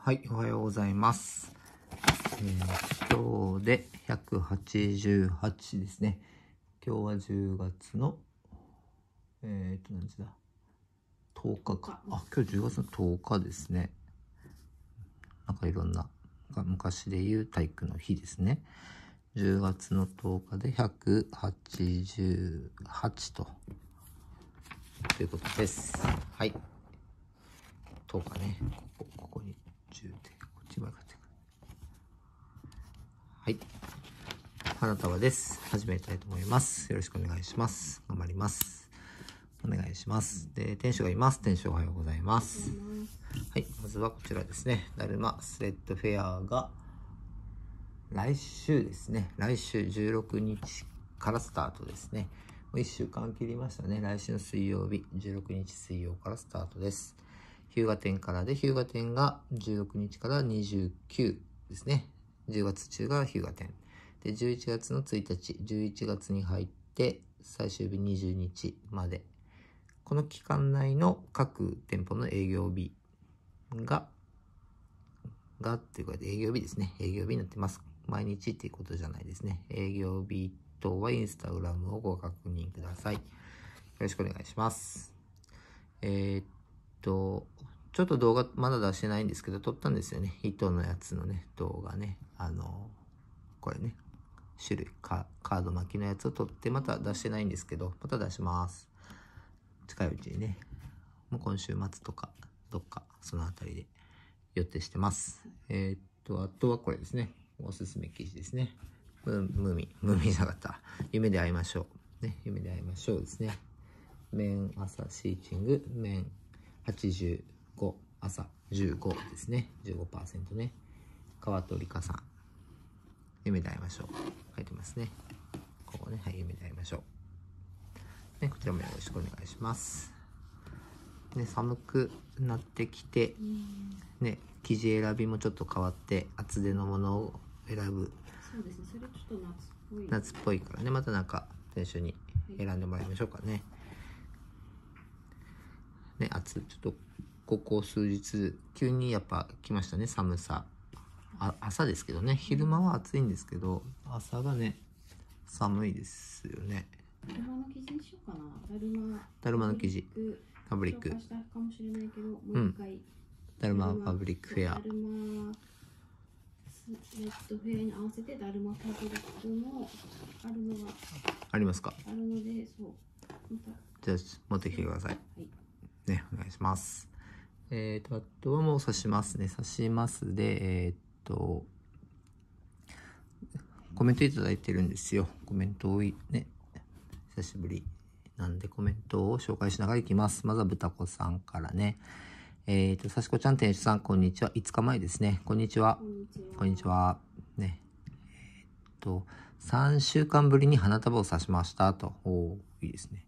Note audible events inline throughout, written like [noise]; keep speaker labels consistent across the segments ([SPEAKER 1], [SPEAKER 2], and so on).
[SPEAKER 1] はい、おはようございます。えー、今日で188ですね。今日は10月の、えっ、と、何時だ ?10 日か。あ、今日10月の10日ですね。なんかいろんな、昔で言う体育の日ですね。10月の10日で188と、ということです。はい。10日ね。ここに重点、こっち曲がってくる。はい。花束です。始めたいと思います。よろしくお願いします。頑張ります。お願いします。で、店主がいます。店主おはようございます。はい。まずはこちらですね。だるまスレッドフェアが、来週ですね。来週16日からスタートですね。もう1週間切りましたね。来週の水曜日、16日水曜からスタートです。日向店からで、日向店が16日から29ですね。10月中が日向店。で、11月の1日、11月に入って、最終日20日まで。この期間内の各店舗の営業日が、がっていうか営業日ですね。営業日になってます。毎日っていうことじゃないですね。営業日等はインスタグラムをご確認ください。よろしくお願いします。えー、っと、ちょっと動画まだ出してないんですけど、撮ったんですよね。糸のやつのね、動画ね。あの、これね、種類カ、カード巻きのやつを撮って、また出してないんですけど、また出します。近いうちにね、もう今週末とか、どっか、そのあたりで予定してます。えー、っと、あとはこれですね。おすすめ記事ですね。ムーミン、ムーミンじかった。夢で会いましょう。ね、夢で会いましょうですね。麺朝シーチング、麺80、5、朝15ですね。15%ね。川鳥香さん。夢で会いましょう。書いてますね。ここね、はい、夢で会いましょう。ね、こちらもよろしくお願いします。ね、寒くなってきて、ね、生地選びもちょっと変わって、厚手のものを選ぶ。そうですね、それちょっと夏っぽい。夏っぽいからね、またなんか、選手に選んでもらいましょうかね。ね、厚、ちょっと、ここ数日、急にやっぱ来ましたね、寒さ。朝ですけどね、昼間は暑いんですけど、朝がね、寒いですよね。だるまの生地にしようかな。だるま。
[SPEAKER 2] だるまの生地。
[SPEAKER 1] パブリック。うん。だるまパブリックフェア。だるま。えっと、フェアに合わせてだるまパブリックもあるのが。ありますか。あるので、そう。ま、じゃあ、持ってきてください。はい、ね、お願いします。えっ、ー、と、あとはもう刺しますね。刺しますで、えっ、と、コメントいただいてるんですよ。コメント多いね。久しぶり。なんでコメントを紹介しながらいきます。まずは豚子さんからね。えっ、と、刺し子ちゃん店主さん、こんにちは。5日前ですね。こんにちは。こんにちは。ね。えっ、と、3週間ぶりに花束を刺しました。と。おいいですね。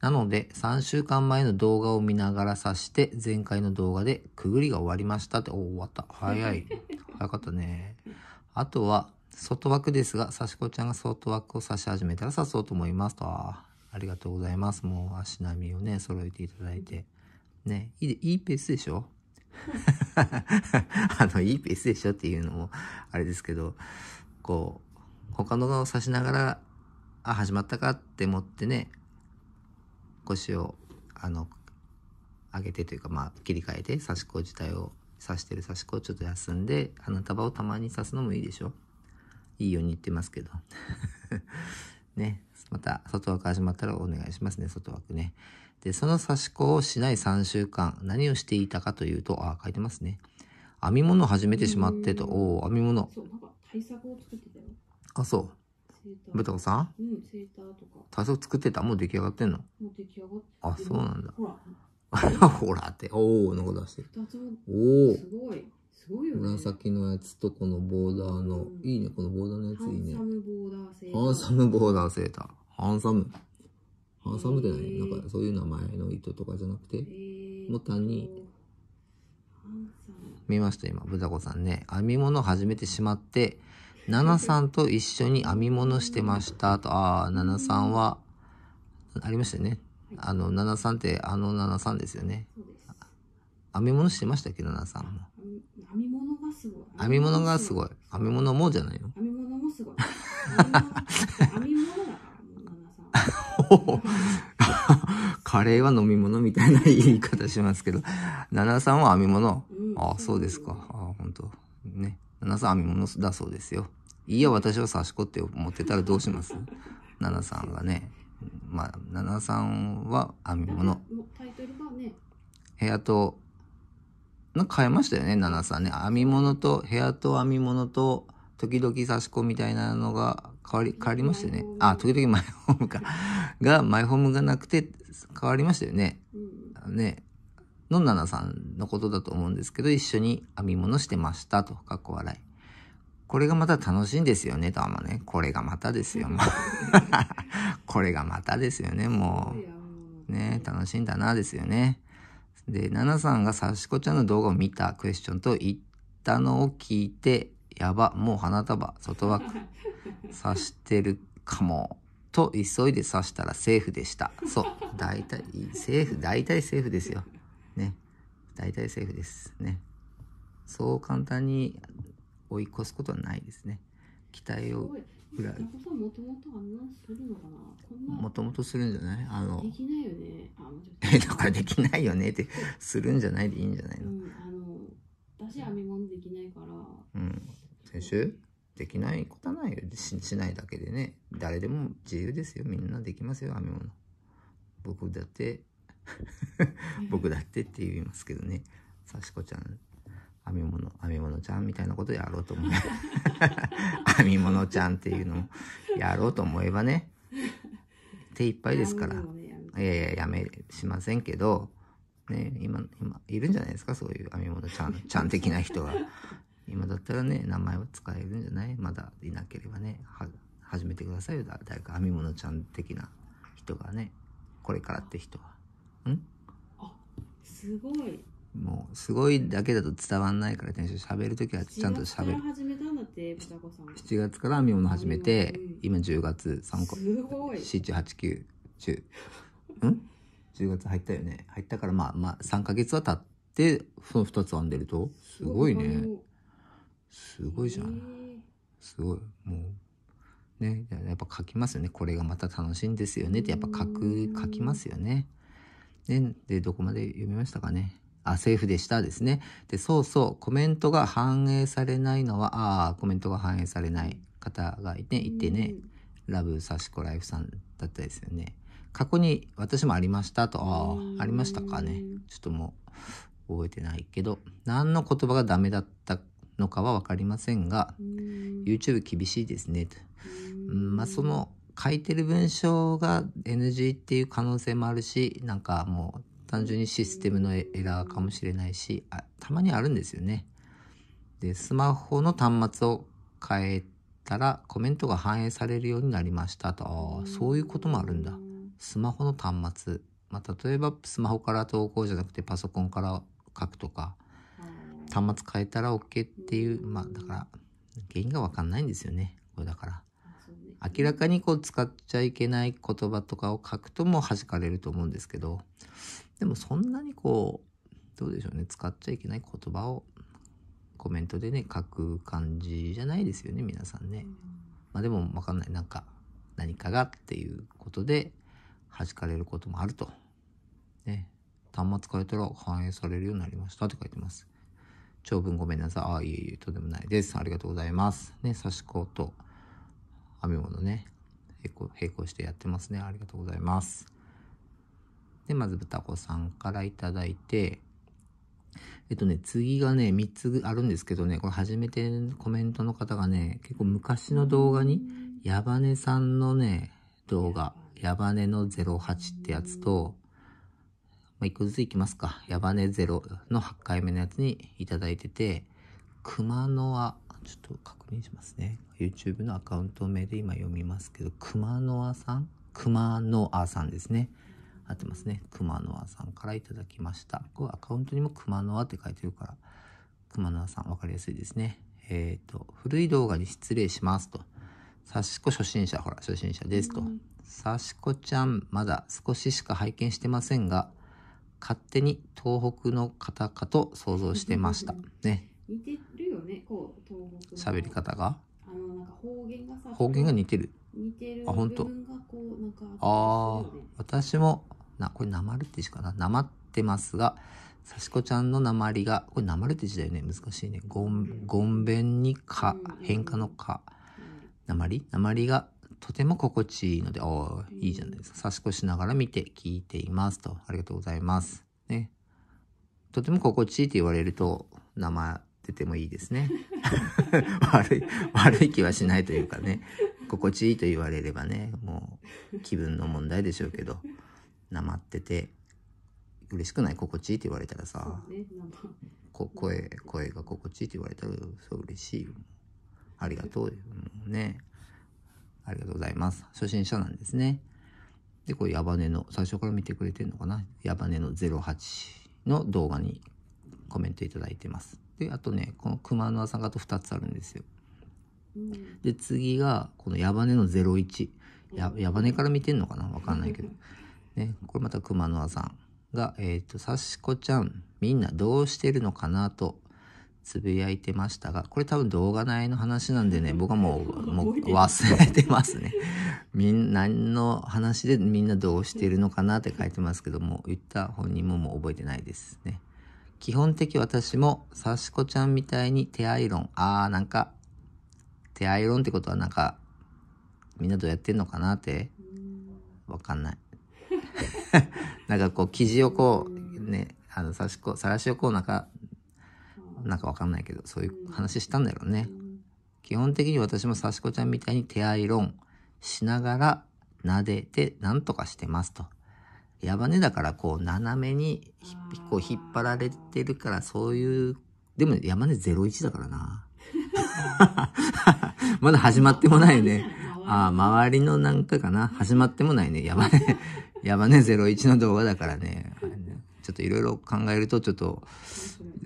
[SPEAKER 1] なので、3週間前の動画を見ながら刺して、前回の動画でくぐりが終わりましたって、お、終わった。早い。[laughs] 早かったね。あとは、外枠ですが、刺し子ちゃんが外枠を刺し始めたら刺そうと思いますと。ありがとうございます。もう足並みをね、揃えていただいて。ね、いいいいペースでしょ [laughs] あの、いいペースでしょっていうのも、あれですけど、こう、他の側を刺しながら、あ、始まったかって思ってね、腰をあの上げてというか、まあ、切り替えて刺し子自体を刺してる刺し子をちょっと休んで花束をたまに刺すのもいいでしょいいように言ってますけど [laughs] ねまた外枠始まったらお願いしますね外枠ねでその刺し子をしない3週間何をしていたかというとあ書いてますね編み物を始めてしまってとおお編み物あそう武藤さんうん、セーターとか。多少作ってたもう出来上がってんのもう出来上がって
[SPEAKER 2] あ、そうなんだ。ほ
[SPEAKER 1] ら。[laughs] ほらって、おお、なんか出してる。おすごい。すごいよね。紫のやつとこのボーダーの、うん、いいね、このボーダーのやついいね。ハンサムボーダーセーター。ハンサムハンサム。って何、えー、なんかそういう名前の糸とかじゃなくて、えー、もたに。見ました、今、豚子さんね。編み物を始めてしまって、ナナさんと一緒に編み物してましたと。ああ、ナナさんは、ありましたね。あの、ナナさんって、あのナナさんですよね。編み物してましたっけ、ナナさんも。編み物がすごい。編み物がすごい。編み物もじゃないの編み物もすごい。編み物だから、ナナさん。[laughs] カレーは飲み物みたいな言い方しますけど、ナナさんは編み物。ああ、そうですか。ああ、本当ね。7さん編み物だそうですよ。いや、私は刺し子って思ってたらどうします ?7 さんがね。まあ、7さんは編み物。タイトルね。部屋と、なんか変えましたよね、7さんね。編み物と、部屋と編み物と、時々刺し子みたいなのが変わり、変わりましたよね。あ、時々マイホームか。が、マイホームがなくて変わりましたよね。ね。のななさんのことだと思うんですけど、一緒に編み物してましたと、かっこ笑い。これがまた楽しいんですよね、とあまね。これがまたですよ、[laughs] これがまたですよね、もう。ね楽しんだな、ですよね。で、ななさんがさしこちゃんの動画を見たクエスチョンと言ったのを聞いて、やば、もう花束、外枠、[laughs] 刺してるかも。と急いで刺したらセーフでした。そう。大体、セーフ、大体セーフですよ。大体セーフですね。そう簡単に追い越すことはないですね。期待を裏もともとするんじゃないあのできないよねあ [laughs] だからできないよねってするんじゃないでいいんじゃないの,、うん、編み物できないからうん先週できないことはないよししないだけでね誰でも自由ですよみんなできますよ編み物僕だって [laughs] 僕だってって言いますけどね。さしこちゃん、編み物、編み物ちゃんみたいなことやろうと思う。[laughs] 編み物ちゃんっていうのをやろうと思えばね、手いっぱいですから。いやいや、やめしませんけど、ね、今、今、いるんじゃないですか、そういう編み物ちゃん、[laughs] ちゃん的な人が。今だったらね、名前は使えるんじゃないまだいなければね、は、始めてくださいよ、誰か編み物ちゃん的な人がね、これからって人は。んすごいもうすごいだけだと伝わんないから転職喋るときはちゃんと喋る7月から編み物始めて今10月3個49891うん10月入ったよね入ったからまあまあ3か月は経ってその2つ編んでるとすごいねすごいじゃんすごいもうねやっぱ書きますよねこれがまた楽しいんですよねってやっぱ書く書きますよねね、で、どこまで読みましたかね。あ、セーフでしたですね。で、そうそう、コメントが反映されないのは、ああ、コメントが反映されない方がいて、いてね、ラブサシコライフさんだったですよね。過去に私もありましたと、ああ、ありましたかね。ちょっともう覚えてないけど、何の言葉がダメだったのかは分かりませんが、YouTube 厳しいですねと。うん、まあ、その書いてる文章が NG っていう可能性もあるし、なんかもう単純にシステムのエラーかもしれないし、あたまにあるんですよね。で、スマホの端末を変えたらコメントが反映されるようになりましたと。ああ、そういうこともあるんだ。スマホの端末。まあ、例えばスマホから投稿じゃなくてパソコンから書くとか、端末変えたら OK っていう、まあだから原因がわかんないんですよね。これだから。明らかにこう使っちゃいけない言葉とかを書くとも弾かれると思うんですけど、でもそんなにこう、どうでしょうね、使っちゃいけない言葉をコメントでね、書く感じじゃないですよね、皆さんね。まあでもわかんない、なんか、何かがっていうことで弾かれることもあると。ね。端末変えたら反映されるようになりましたって書いてます。長文ごめんなさい。ああ、いえいえ、とんでもないです。ありがとうございます。ね、刺し子と編み物ね並行並行してやってますねありがとうございますでまず豚子さんから頂いてえっとね、次がね、3つあるんですけどね、これ初めてコメントの方がね、結構昔の動画に、矢羽根さんのね、動画、矢羽根の08ってやつと、まあ、一個ずついきますか。矢羽根0の8回目のやつにいただいてて、熊野は、ちょっと確認しますね。YouTube のアカウント名で今読みますけど、熊野さん熊野さんですね。合ってますね。熊野さんからいただきました。こアカウントにも熊野って書いてるから、熊野さん分かりやすいですね。えっ、ー、と、古い動画に失礼しますと。さしこ初心者、ほら、初心者ですと。さしこちゃん、まだ少ししか拝見してませんが、勝手に東北の方かと想像してました。ね。似てるよね、こう、東北。喋り方が方言が似てる似てるあ本当。ああ、私もなこれなまるって字かななまってますがさしこちゃんのなまりがこれなまるって字だよね難しいねごんごんべんにか変化のかなまりなまりがとても心地いいので、おいいじゃないですか。さしこしながら見て聞いていますと。ありがとうございます。ね。とても心地いいって言われると、名前、ててもいいですね。[laughs] 悪い、悪い気はしないというかね、心地いいと言われればね、もう気分の問題でしょうけど、なまってて、嬉しくない心地いいって言われたらさ、ね、こ声、声が心地いいって言われたら、そう嬉しいありがとううね。ありがとうございます。初心者なんですね。で、これ、ヤバネの、最初から見てくれてるのかなヤバネの08の動画にコメントだいてます。で、あとね、この熊の朝方2つあるんですよ。で、次が、この矢羽の01。や、矢羽から見てんのかなわかんないけど。[laughs] ね、これまた熊野さんが、えっ、ー、と、さしこちゃん、みんなどうしてるのかなと、つぶやいてましたが、これ多分動画内の話なんでね、[laughs] 僕はもう、もう忘れてますね。[laughs] みんな、何の話でみんなどうしてるのかなって書いてますけども、言った本人ももう覚えてないですね。基本的私も、サしコちゃんみたいに手アイロン、あーなんか、手アイロンってことはなんか、みんなどうやってんのかなって、わかんない。[laughs] なんかこう、生地をこう、ね、あの、さしこ、さらしをこうなんか、なんかわかんないけど、そういう話したんだろうね。基本的に私もサしコちゃんみたいに手アイロンしながら、撫でてなんとかしてますと。矢羽だからこう斜めにこう引っ張られてるからそういう、でも山根01だからな。[laughs] まだ始まってもないね。ああ、周りのなんかかな。始まってもないね。山根、[laughs] 山根01の動画だからね。ちょっといろいろ考えるとちょっと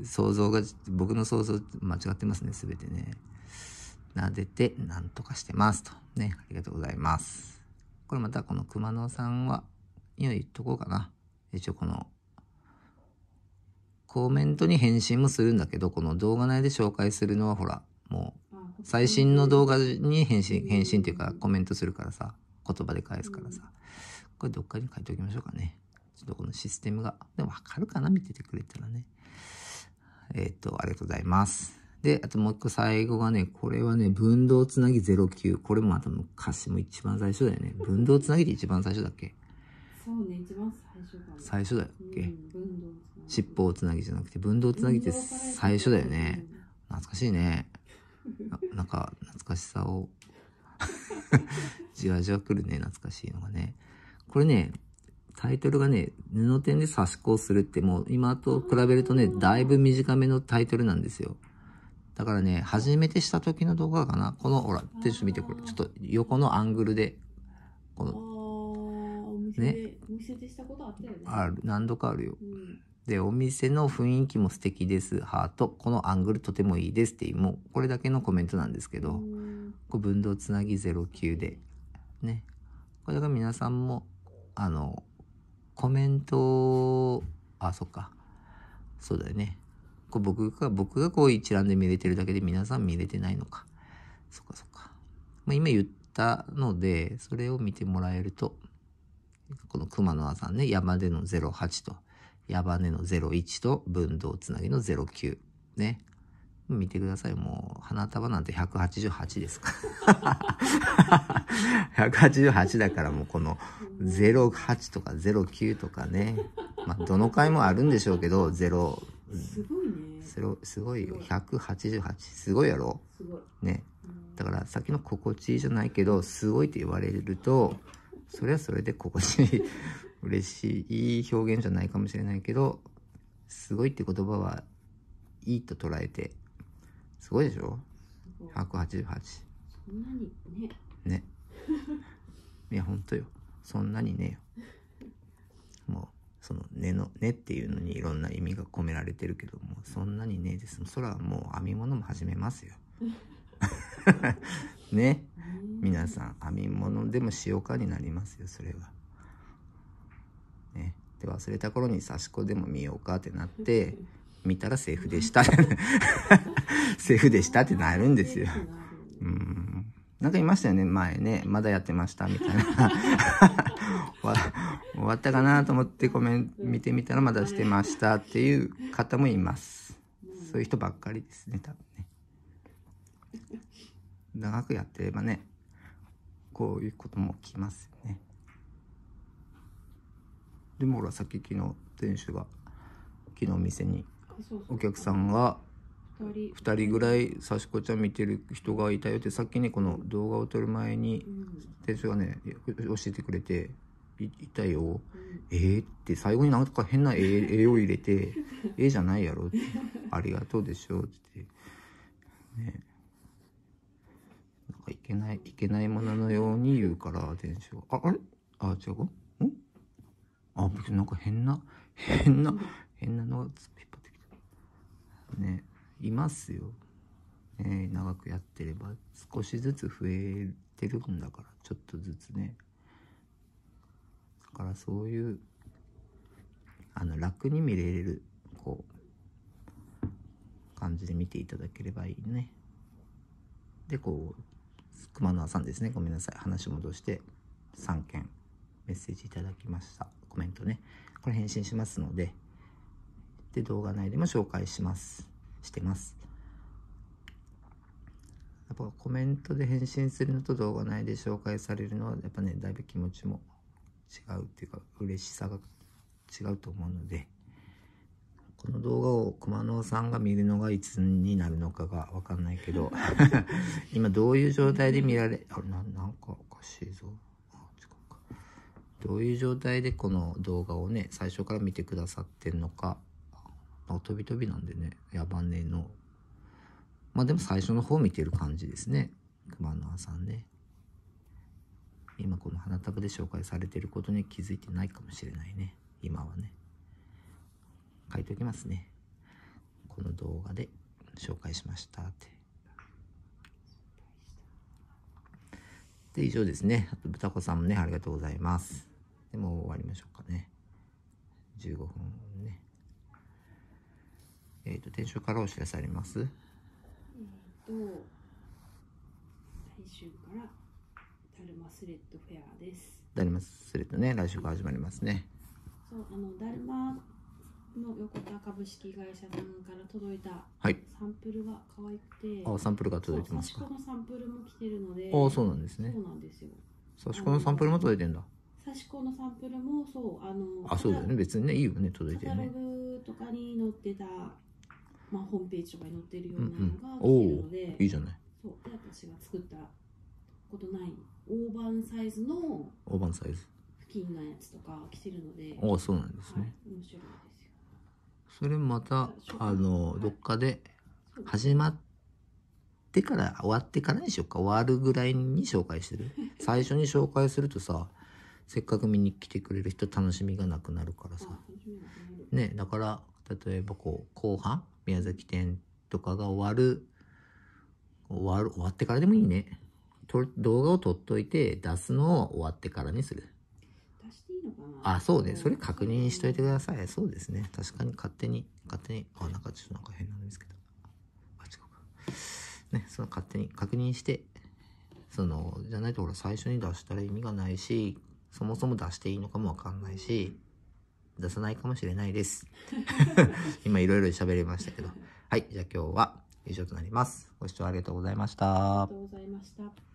[SPEAKER 1] 想像が、僕の想像間違ってますね、全てね。撫でてなんとかしてますと。ね、ありがとうございます。これまたこの熊野さんはには言っとこうかな。一応この、コメントに返信もするんだけど、この動画内で紹介するのはほら、もう、最新の動画に返信、返信っていうかコメントするからさ、言葉で返すからさ。これどっかに書いておきましょうかね。ちょっとこのシステムが。でもわかるかな見ててくれたらね。えー、っと、ありがとうございます。で、あともう一個最後がね、これはね、分動つなぎ09。これもまた昔も一番最初だよね。分動つなぎで一番最初だっけそうね一番最初だ、ね、最初だっけ、うん、尻尾つなぎじゃなくて分動つなぎって最初だよね懐かしいね [laughs] なんか懐かしさを [laughs] じわじわくるね懐かしいのがねこれねタイトルがね、布点で刺し子をするってもう今と比べるとね、だいぶ短めのタイトルなんですよ。だからね、初めてした時の動画かな。この、ほら、ンション見てこれ。ちょっと横のアングルで、このね、お店でしたことあったよねある何度かあるよ、うん、でお店の雰囲気も素敵ですハートこのアングルとてもいいですってもうこれだけのコメントなんですけど、こ分動つなぎ09でねこれだから皆さんもあのコメントあそっかそうだよねこ僕が僕がこう一覧で見れてるだけで皆さん見れてないのかそっかそっか、まあ、今言ったのでそれを見てもらえるとこの熊野さんね、山での08と、山根の01と、分動つなぎの09。ね。見てください。もう、花束なんて188ですから。188 [laughs] だからもうこの08とか09とかね。まあ、どの回もあるんでしょうけど、0、すごいね。すごすごいよ。188。すごいやろすごい。ね。だから、さっきの心地いいじゃないけど、すごいって言われると、それはそれで心地いい、嬉しい、いい表現じゃないかもしれないけど、すごいって言葉はいいと捉えて、すごいでしょ ?188。そんなにね。ね。[laughs] いや、ほんとよ。そんなにねよ。もう、その、ねの、ねっていうのにいろんな意味が込められてるけども、そんなにねです。空はもう編み物も始めますよ。[laughs] [laughs] ね。皆さん編み物でもしようかになりますよそれは。ね、で忘れた頃に刺し子でも見ようかってなって見たらセーフでした [laughs] セーフでしたってなるんですよ。うんなんかいましたよね、前ね。まだやってました、みたいな。[laughs] 終わったかなと思ってコメント見てみたらまだしてましたっていう方もいます。そういう人ばっかりですね、多分ね。長くやってればね、こういうことも来ますよね。でもほら、さっき昨日、店主が、昨日店に、お客さんが、2人ぐらい刺子ちゃん見てる人がいたよってさっきねこの動画を撮る前に店主がね教えてくれて「いたよ、えー」って最後になんか変な絵「[laughs] を入れて「え」じゃないやろって「ありがとうでしょ」ってねいけない、いけないもののように言うから、電子は。あ、あれあ、違うかんあ、僕なんか変な、変な、変なのが引っ張ってきた。ね、いますよ。ね、長くやってれば少しずつ増えてるんだから、ちょっとずつね。だからそういう、あの、楽に見れる、こう、感じで見ていただければいいね。で、こう、熊野さんですね。ごめんなさい。話戻して、3件メッセージいただきました。コメントね。これ返信しますので、で、動画内でも紹介します。してます。やっぱコメントで返信するのと動画内で紹介されるのは、やっぱね、だいぶ気持ちも違うっていうか、嬉しさが違うと思うので、この動画を熊野さんが見るのがいつになるのかがわかんないけど [laughs] 今どういう状態で見られ、あれな、なんかおかしいぞ。どういう状態でこの動画をね、最初から見てくださってんのか、飛び飛びなんでね、やばねの。まあでも最初の方見てる感じですね。熊野さんね。今この花束で紹介されてることに気づいてないかもしれないね。今はね。書いておきますね。この動画で紹介しましたって。で、以上ですね。あと、豚子さんもね、ありがとうございます。で、も終わりましょうかね。15分ね。えっ、ー、と、転職からお知らせありますえっ、ー、と、来週から、ダルマスレッドフェアです。ダルマスレッドね、来週から始まりますね。そう、あの、ダルマの横田株式会社さんから届いたサンプルが可愛くて、はい、あサンプルが届いてますか刺し子のサンプルも来てるのであそうなんですねそうなんですよ刺し子のサンプルも届いてんだ刺し子のサンプルもそうあのあそうだよね別にねいいよね届いてるねカタログとかに載ってた、まあ、ホームページとかに載ってるようなのが来てるので、うんうん、いいじゃないそうで私が作ったことない大判サイズの大判サイズ付近のやつとか来てるのであそうなんですね、はい、面白いそれまた、あの、どっかで、始まってから、終わってからにしようか。終わるぐらいに紹介する。[laughs] 最初に紹介するとさ、せっかく見に来てくれる人楽しみがなくなるからさ。ね、だから、例えばこう、後半、宮崎店とかが終わる、終わる、終わってからでもいいね。動画を撮っといて、出すのを終わってからにする。あ、そうね。それ確認しといてください。そうですね。確かに勝手に、勝手に、あ、なんかちょっとなんか変なんですけど。あ、違うか。ね、その勝手に確認して、その、じゃないとほら最初に出したら意味がないし、そもそも出していいのかもわかんないし、出さないかもしれないです。[laughs] 今いろいろ喋りましたけど。はい。じゃあ今日は以上となります。ご視聴ありがとうございました。ありがとうございました。